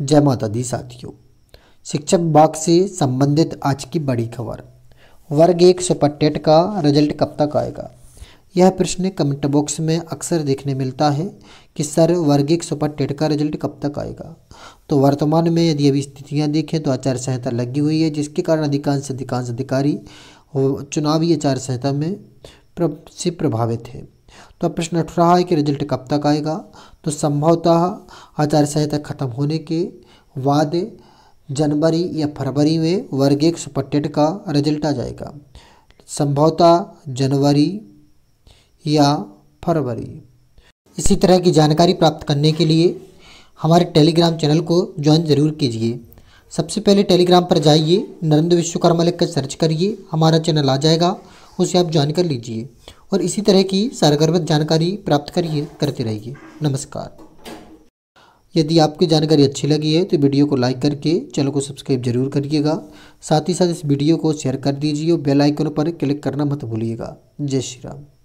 जय माता दी साथियों शिक्षक विभाग से संबंधित आज की बड़ी खबर वर्ग एक सुपरटेट का रिजल्ट कब तक आएगा यह प्रश्न कमेंट बॉक्स में अक्सर देखने मिलता है कि सर वर्ग एक सुपरटेट का रिजल्ट कब तक आएगा तो वर्तमान में यदि अभी स्थितियाँ देखें तो आचार संहिता लगी हुई है जिसके कारण अधिकांश अधिकांश अधिकारी चुनावी आचार संहिता में प्र से प्रभावित हैं तो अब प्रश्न रहा है कि रिजल्ट कब तक आएगा तो संभवतः आचार्य संहिता खत्म होने के बाद जनवरी या फरवरी में वर्ग एक सुपरटेट का रिजल्ट आ जाएगा संभवतः जनवरी या फरवरी इसी तरह की जानकारी प्राप्त करने के लिए हमारे टेलीग्राम चैनल को ज्वाइन जरूर कीजिए सबसे पहले टेलीग्राम पर जाइए नरेंद्र विश्वकर्मा लिख कर सर्च करिए हमारा चैनल आ जाएगा उसे आप ज्वाइन कर लीजिए और इसी तरह की सारगर्भित जानकारी प्राप्त करिए करते रहिए नमस्कार यदि आपकी जानकारी अच्छी लगी है तो वीडियो को लाइक करके चैनल को सब्सक्राइब जरूर करिएगा साथ ही साथ इस वीडियो को शेयर कर दीजिए और बेल आइकन पर क्लिक करना मत भूलिएगा जय श्री राम